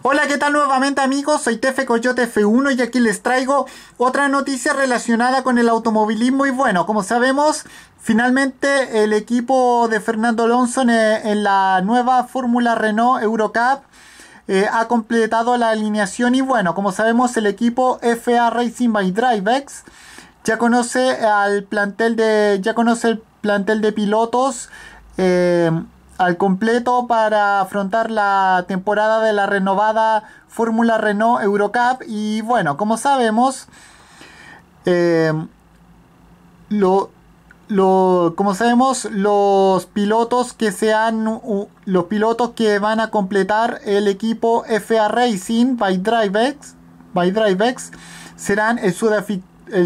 Hola, ¿qué tal nuevamente amigos? Soy Tefe Coyote F1 y aquí les traigo otra noticia relacionada con el automovilismo y bueno, como sabemos, finalmente el equipo de Fernando Alonso en, la nueva Fórmula Renault Eurocup eh, ha completado la alineación y bueno, como sabemos el equipo FA Racing by Drivex ya conoce al plantel de ya conoce el plantel de pilotos eh, al completo para afrontar la temporada de la renovada Fórmula Renault Eurocup. Y bueno, como sabemos, eh, lo, como sabemos, los pilotos que sean los pilotos que van a completar el equipo FA Racing by Drivex, by Drivex serán el,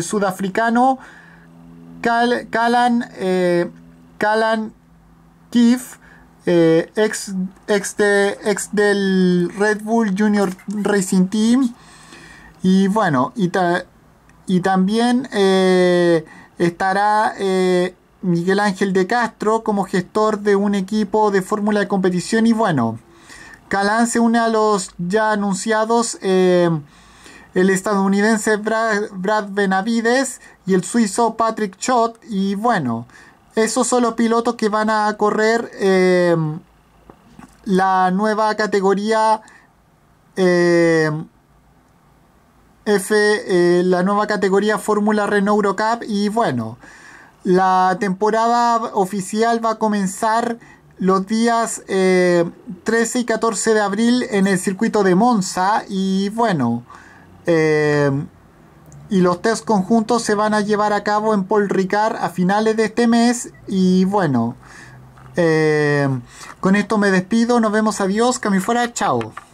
sudafricano Cal Calan eh, Calan Kif eh, ex, del Red Bull Junior Racing Team. Y bueno, y, y también eh, estará eh, Miguel Ángel de Castro como gestor de un equipo de fórmula de competición. Y bueno, Calán se une a los ya anunciados. el estadounidense Brad, Brad Benavides y el suizo Patrick Schott. Y bueno, esos son los pilotos que van a correr em, la nueva categoría em, F, eh, la nueva categoría Fórmula Renault Eurocup y bueno, la temporada oficial va a comenzar los días 13 eh, y 14 de abril en el circuito de Monza y bueno, em, y los test conjuntos se van a llevar a cabo en Paul Ricard a finales de este mes y bueno, eh, con esto me despido, nos vemos, adiós, que fuera, chao.